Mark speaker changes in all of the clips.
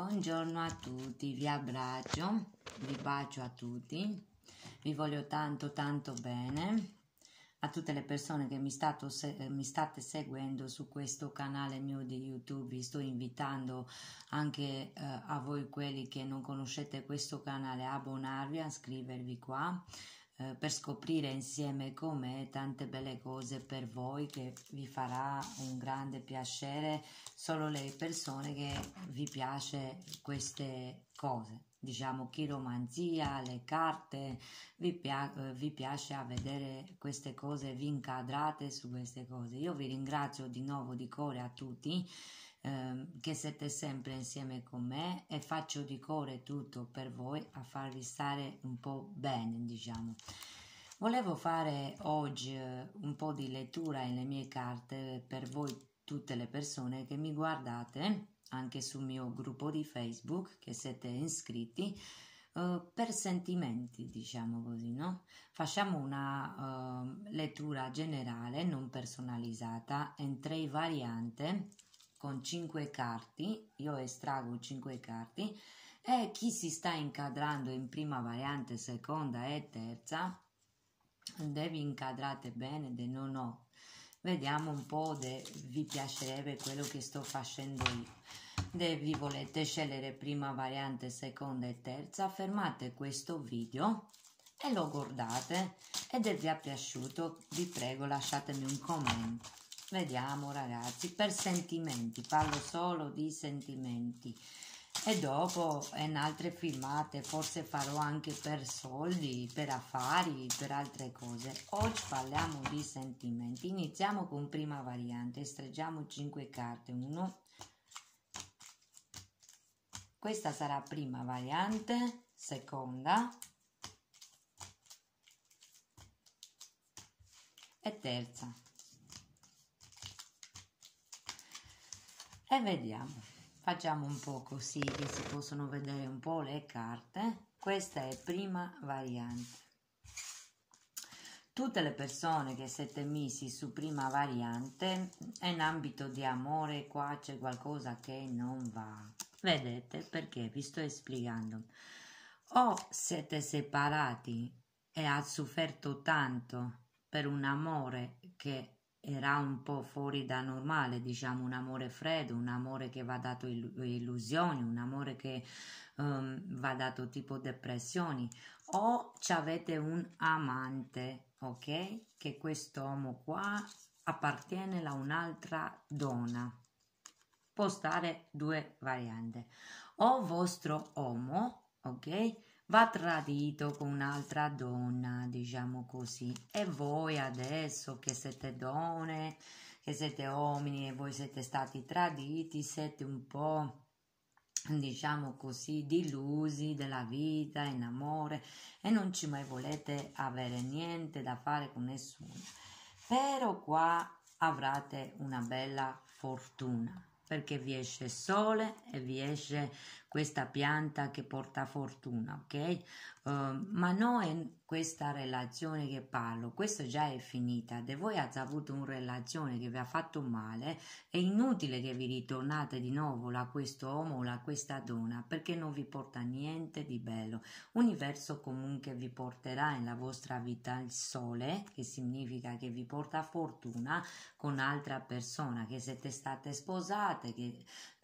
Speaker 1: Buongiorno a tutti, vi abbraccio, vi bacio a tutti, vi voglio tanto tanto bene, a tutte le persone che mi, stato, mi, state seguendo su questo canale mio di YouTube, vi sto invitando anche eh, a voi quelli che non conoscete questo canale a abbonarvi, a iscrivervi qua eh, per scoprire insieme come tante belle cose per voi che vi farà un grande piacere solo le persone che vi piace queste cose diciamo chiromanzia, le carte, vi, pia vi piace a vedere queste cose, vi incadrate su queste cose. Io vi ringrazio di nuovo di cuore a tutti Ehm, che siete sempre insieme con me e faccio di cuore tutto per voi a farvi stare un po' bene, diciamo. Volevo fare oggi eh, un po' di lettura nelle mie carte per voi tutte le persone che mi guardate anche sul mio gruppo di Facebook che siete iscritti uh, per sentimenti, diciamo così, no? Facciamo una uh, lettura generale non personalizzata in tre varianti con 5 carte, io estraggo 5 carte e chi si sta incadrando in prima variante, seconda e terza deve incadrare bene, de no no. Vediamo un po' se vi piacerebbe quello che sto facendo io. Se vi volete scegliere prima variante, seconda e terza, fermate questo video e lo guardate E se vi è piaciuto vi prego lasciatemi un commento. Vediamo ragazzi, per sentimenti, parlo solo di sentimenti. E dopo in altre filmate forse farò anche per soldi, per affari, per altre cose. Oggi parliamo di sentimenti. Iniziamo con prima variante, streggiamo 5 carte. 1. Questa sarà prima variante, seconda, e terza. e vediamo facciamo un po' così che si possono vedere un po' le carte questa è prima variante tutte le persone che siete messi su prima variante in ambito di amore qua c'è qualcosa che non va vedete perché vi sto spiegando o siete separati e ha sofferto tanto per un amore che era un po' fuori da normale, diciamo un amore freddo, un amore che va dato illusioni, un amore che um, va dato tipo depressioni o avete un amante, ok? Che questo uomo qua appartiene a un'altra donna. Può stare due varianti. O vostro uomo, ok? va tradito con un'altra donna, diciamo così. E voi adesso che siete donne, che siete uomini e voi siete stati traditi, siete un po' diciamo così delusi della vita in amore e non ci mai volete avere niente da fare con nessuno però qua avrete una bella fortuna perché vi esce sole e vi esce questa pianta che porta fortuna, ok? Uh, ma noi questa relazione che parlo, questa già è finita, Se voi avete avuto una relazione che vi ha fatto male, è inutile che vi ritornate di nuovo a questo uomo o a questa donna, perché non vi porta niente di bello. Universo comunque vi porterà nella vostra vita il sole, che significa che vi porta fortuna con altra persona, che siete state sposate, che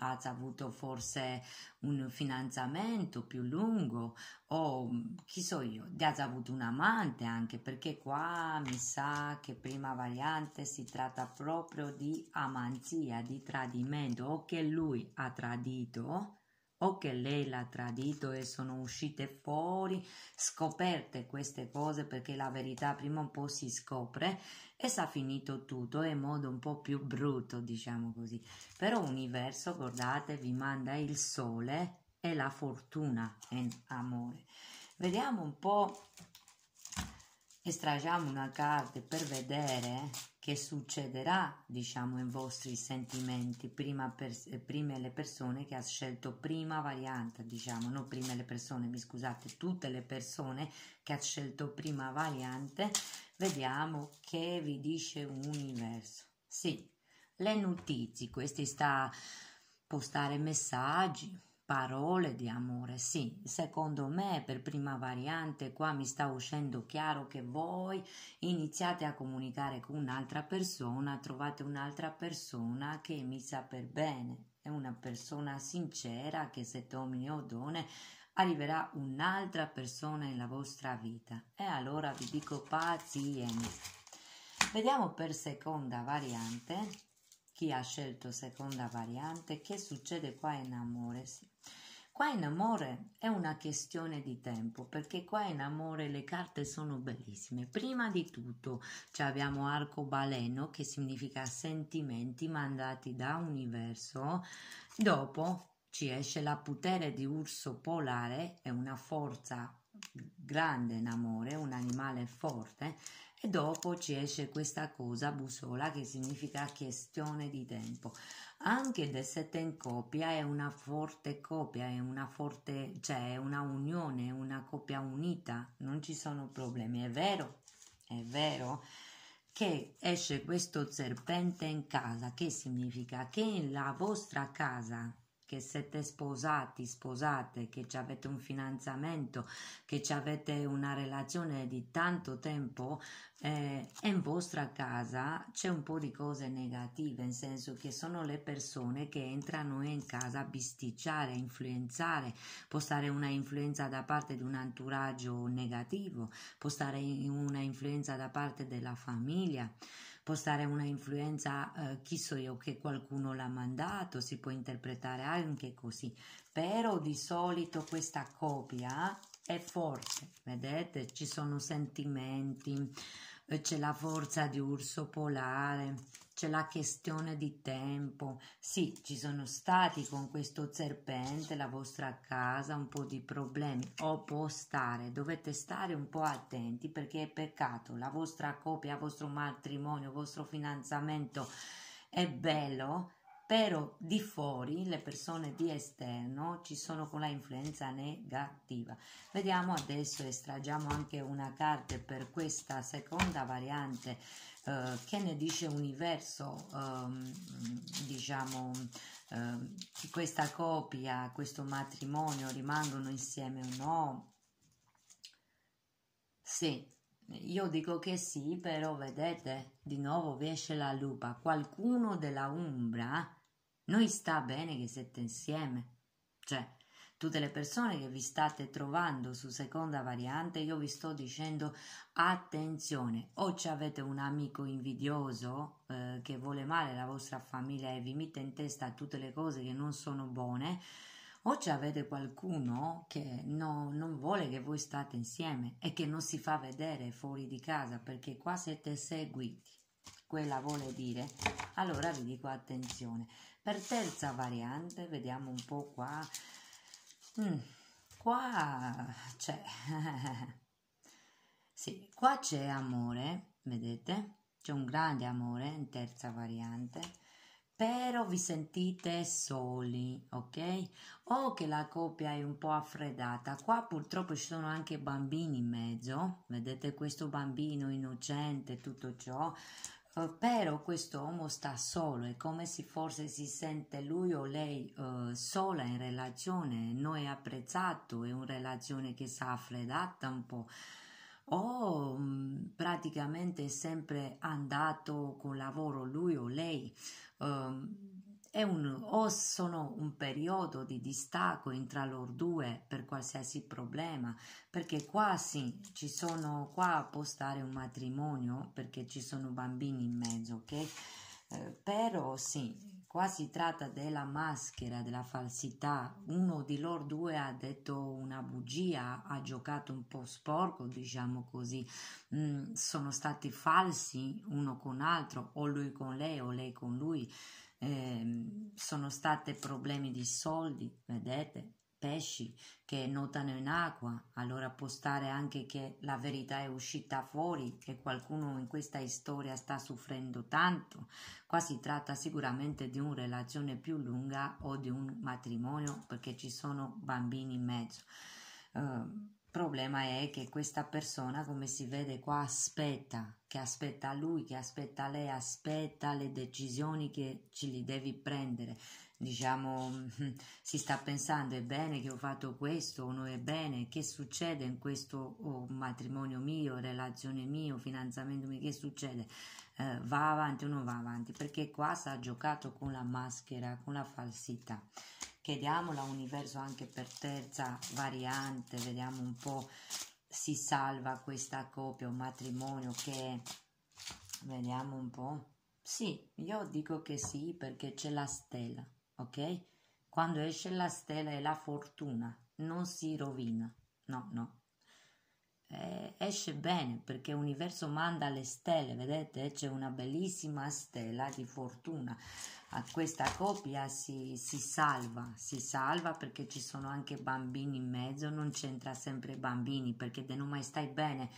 Speaker 1: avete avuto forse un finanziamento più lungo o chi so io, di avete avuto amante, un amante anche, perché qua mi sa che prima variante si tratta proprio di amanzia, di tradimento, o che lui ha tradito o che lei l'ha tradito e sono uscite fuori, scoperte queste cose perché la verità prima o poi si scopre e si è finito tutto in modo un po' più brutto, diciamo così. Però universo, guardate, vi manda il sole e la fortuna in amore. Vediamo un po' estraggiamo una carta per vedere che succederà, diciamo, in vostri sentimenti, prima, per, prima le persone che ha scelto prima variante, diciamo, non prima le persone, mi scusate, tutte le persone che ha scelto prima variante, vediamo che vi dice un universo. Sì, le notizie, questi sta postare messaggi, Parole di amore, sì, secondo me per prima variante qua mi sta uscendo chiaro che voi iniziate a comunicare con un'altra persona, trovate un'altra persona che mi sa per bene, è una persona sincera che se domini o done arriverà un'altra persona nella vostra vita e allora vi dico pazienza. Vediamo per seconda variante chi ha scelto seconda variante, che succede qua in amore? Sì. Qua in amore è una questione di tempo, perché qua in amore le carte sono bellissime. Prima di tutto abbiamo arcobaleno, che significa sentimenti mandati da universo. Dopo ci esce la putere di urso polare, è una forza grande in amore, un animale forte, e dopo ci esce questa cosa bussola, che significa questione di tempo. Anche il sette in coppia è una forte coppia, è una forte, cioè è una unione, una coppia unita, non ci sono problemi, è vero, è vero che esce questo serpente in casa, che significa che la vostra casa che siete sposati, sposate, che avete un fidanzamento, che avete una relazione di tanto tempo eh, in vostra casa c'è un po' di cose negative, nel senso che sono le persone che entrano in casa a bisticciare, a influenzare, può stare una influenza da parte di un entourage negativo, può stare una influenza da parte della famiglia può stare una influenza, eh, chi so io, che qualcuno l'ha mandato, si può interpretare anche così, però di solito questa copia è forte, vedete? Ci sono sentimenti, eh, c'è la forza di urso polare, c'è la questione di tempo. Sì, ci sono stati con questo serpente, la vostra casa, un po' di problemi. O può stare, dovete stare un po' attenti perché è peccato. La vostra coppia, il vostro matrimonio, il vostro finanziamento è bello, però di fuori le persone di esterno ci sono con la influenza negativa. Vediamo adesso, estraggiamo anche una carta per questa seconda variante eh, che ne dice universo, eh, diciamo, eh, questa copia, questo matrimonio rimangono insieme o no? Sì, io dico che sì, però vedete, di nuovo vi esce la lupa. Qualcuno della Umbra noi sta bene che siete insieme. Cioè, tutte le persone che vi state trovando su seconda variante, io vi sto dicendo attenzione, o ci avete un amico invidioso eh, che vuole male la vostra famiglia e vi mette in testa tutte le cose che non sono buone, o ci avete qualcuno che no, non vuole che voi state insieme e che non si fa vedere fuori di casa perché qua siete seguiti quella vuole dire, allora vi dico attenzione. Per terza variante, vediamo un po' qua. Mm, qua c'è. sì, qua c'è amore, vedete? C'è un grande amore in terza variante. Però vi sentite soli, ok? O che la coppia è un po' affreddata. Qua purtroppo ci sono anche bambini in mezzo. Vedete questo bambino innocente, tutto ciò eh, però questo uomo sta solo, è come se forse si sente lui o lei uh, sola in relazione, non è apprezzato, è una relazione che si è affreddata un po' o um, praticamente è sempre andato con lavoro lui o lei. Um, è un, o sono un periodo di distacco tra loro due per qualsiasi problema, perché qua sì, ci sono, qua può stare un matrimonio perché ci sono bambini in mezzo, ok? Eh, però sì, qua si tratta della maschera, della falsità. Uno di loro due ha detto una bugia, ha giocato un po' sporco, diciamo così. Mm, sono stati falsi uno con l'altro, o lui con lei o lei con lui eh, sono stati problemi di soldi, vedete, pesci che nuotano in acqua, allora può stare anche che la verità è uscita fuori, che qualcuno in questa storia sta soffrendo tanto. Qua si tratta sicuramente di una relazione più lunga o di un matrimonio perché ci sono bambini in mezzo. Uh, problema è che questa persona, come si vede qua, aspetta, che aspetta lui, che aspetta lei, aspetta le decisioni che ci li devi prendere. Diciamo, si sta pensando, è bene che ho fatto questo o non è bene, che succede in questo oh, matrimonio mio, relazione mio, finanziamento mio, che succede? Eh, va avanti o non va avanti? Perché qua si è giocato con la maschera, con la falsità chiediamola universo anche per terza variante, vediamo un po' si salva questa coppia o matrimonio che vediamo un po'. Sì, io dico che sì perché c'è la stella, ok? Quando esce la stella è la fortuna, non si rovina. No, no, eh, esce bene perché l'universo manda le stelle, vedete c'è una bellissima stella di fortuna, a questa coppia si, si, salva, si salva perché ci sono anche bambini in mezzo, non c'entra sempre bambini perché te non mai stai bene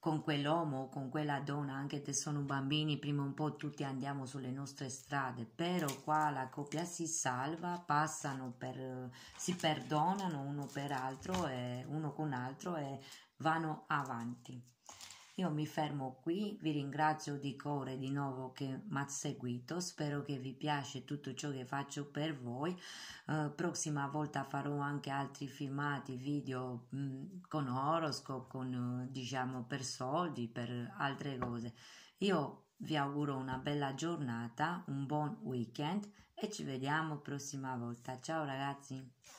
Speaker 1: con quell'uomo o con quella donna, anche se sono bambini, prima o poi tutti andiamo sulle nostre strade, però qua la coppia si salva, passano per, si perdonano uno per altro, e uno con altro e vanno avanti. Io mi fermo qui, vi ringrazio di cuore di nuovo che mi ha seguito, spero che vi piace tutto ciò che faccio per voi, eh, prossima volta farò anche altri filmati, video mh, mm, con horoscope, con eh, diciamo per soldi, per altre cose. Io vi auguro una bella giornata, un buon weekend e ci vediamo prossima volta. Ciao ragazzi!